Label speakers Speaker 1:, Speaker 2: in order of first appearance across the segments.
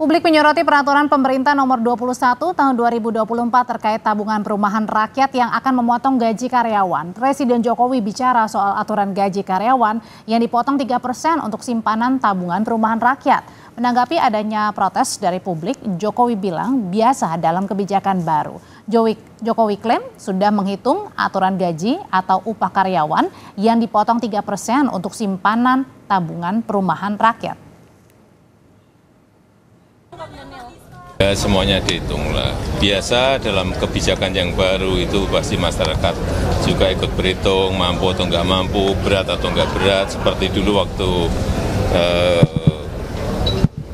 Speaker 1: Publik menyoroti peraturan pemerintah nomor 21 tahun 2024 terkait tabungan perumahan rakyat yang akan memotong gaji karyawan. Presiden Jokowi bicara soal aturan gaji karyawan yang dipotong 3 persen untuk simpanan tabungan perumahan rakyat. Menanggapi adanya protes dari publik, Jokowi bilang biasa dalam kebijakan baru. Jokowi klaim sudah menghitung aturan gaji atau upah karyawan yang dipotong 3 persen untuk simpanan tabungan perumahan rakyat.
Speaker 2: Ya, semuanya dihitung lah. Biasa dalam kebijakan yang baru itu pasti masyarakat juga ikut berhitung mampu atau nggak mampu, berat atau nggak berat. Seperti dulu waktu eh,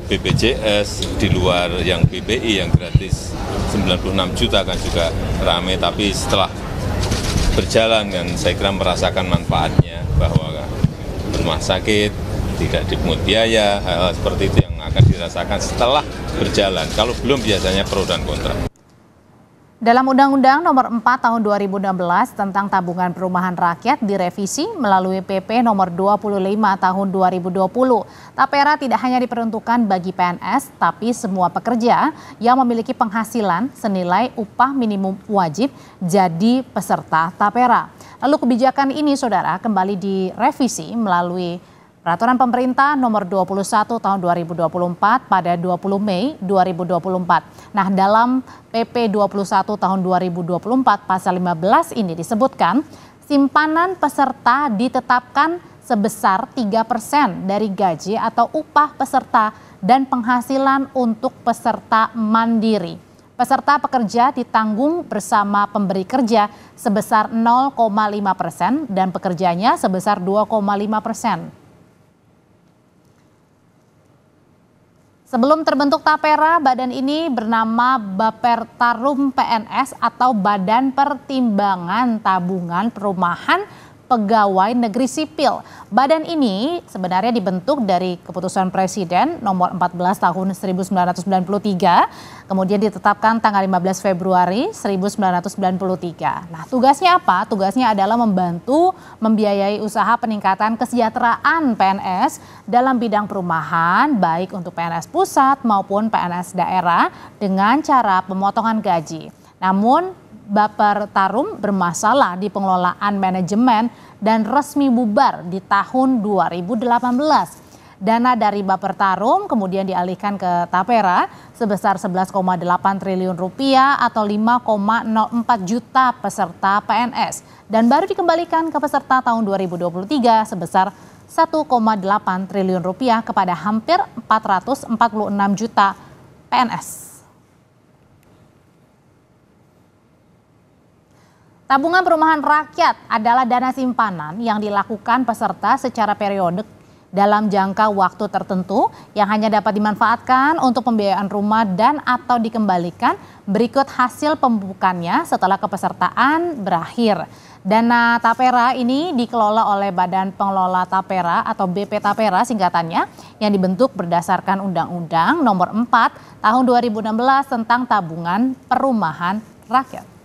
Speaker 2: BPJS di luar yang BPI yang gratis 96 juta kan juga rame. Tapi setelah berjalan kan saya kira merasakan manfaatnya bahwa rumah sakit tidak dipungut biaya, hal, -hal seperti itu dirasakan setelah berjalan. Kalau belum biasanya pro dan kontra.
Speaker 1: Dalam Undang-Undang Nomor 4 Tahun 2016 tentang Tabungan Perumahan Rakyat direvisi melalui PP Nomor 25 Tahun 2020. Tapera tidak hanya diperuntukkan bagi PNS, tapi semua pekerja yang memiliki penghasilan senilai upah minimum wajib jadi peserta Tapera. Lalu kebijakan ini, saudara, kembali direvisi melalui Peraturan Pemerintah Nomor 21 Tahun 2024 pada 20 Mei 2024. Nah, dalam PP 21 Tahun 2024 pasal 15 ini disebutkan simpanan peserta ditetapkan sebesar 3% dari gaji atau upah peserta dan penghasilan untuk peserta mandiri. Peserta pekerja ditanggung bersama pemberi kerja sebesar 0,5 persen dan pekerjanya sebesar 2,5 persen. Sebelum terbentuk Tapera, badan ini bernama Bapertarum PNS atau Badan Pertimbangan Tabungan Perumahan pegawai negeri sipil. Badan ini sebenarnya dibentuk dari keputusan Presiden nomor 14 tahun 1993, kemudian ditetapkan tanggal 15 Februari 1993. Nah, tugasnya apa? Tugasnya adalah membantu membiayai usaha peningkatan kesejahteraan PNS dalam bidang perumahan, baik untuk PNS pusat maupun PNS daerah dengan cara pemotongan gaji. Namun Baper Tarum bermasalah di pengelolaan manajemen dan resmi bubar di tahun 2018. Dana dari Baper Tarum kemudian dialihkan ke Tapera sebesar 11,8 triliun rupiah atau 5,04 juta peserta PNS dan baru dikembalikan ke peserta tahun 2023 sebesar 1,8 triliun rupiah kepada hampir 446 juta PNS. Tabungan perumahan rakyat adalah dana simpanan yang dilakukan peserta secara periodik dalam jangka waktu tertentu yang hanya dapat dimanfaatkan untuk pembiayaan rumah dan atau dikembalikan berikut hasil pembukannya setelah kepesertaan berakhir. Dana Tapera ini dikelola oleh Badan Pengelola Tapera atau BP Tapera singkatannya yang dibentuk berdasarkan Undang-Undang Nomor 4 Tahun 2016 tentang Tabungan Perumahan Rakyat.